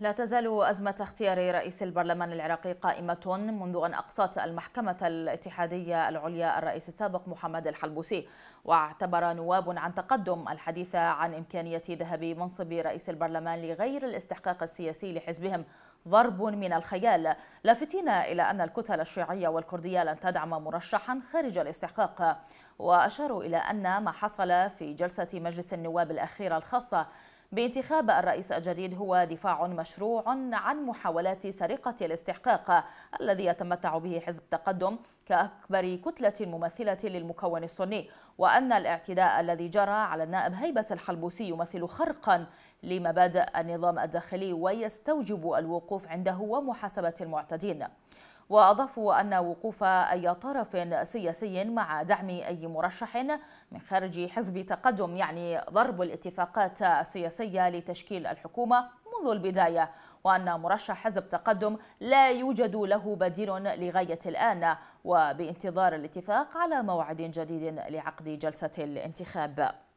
لا تزال أزمة اختيار رئيس البرلمان العراقي قائمة منذ أن أقصت المحكمة الاتحادية العليا الرئيس السابق محمد الحلبوسي واعتبر نواب عن تقدم الحديث عن إمكانية ذهب منصب رئيس البرلمان لغير الاستحقاق السياسي لحزبهم ضرب من الخيال لافتين إلى أن الكتل الشيعية والكردية لن تدعم مرشحا خارج الاستحقاق وأشاروا إلى أن ما حصل في جلسة مجلس النواب الأخيرة الخاصة بانتخاب الرئيس الجديد هو دفاع مشروع عن محاولات سرقة الاستحقاق الذي يتمتع به حزب تقدم كأكبر كتلة ممثلة للمكون السني وأن الاعتداء الذي جرى على النائب هيبة الحلبوسي يمثل خرقا لمبادئ النظام الداخلي ويستوجب الوقوف عنده ومحاسبة المعتدين وأضافوا أن وقوف أي طرف سياسي مع دعم أي مرشح من خارج حزب تقدم يعني ضرب الاتفاقات السياسية لتشكيل الحكومة منذ البداية وأن مرشح حزب تقدم لا يوجد له بديل لغاية الآن وبانتظار الاتفاق على موعد جديد لعقد جلسة الانتخاب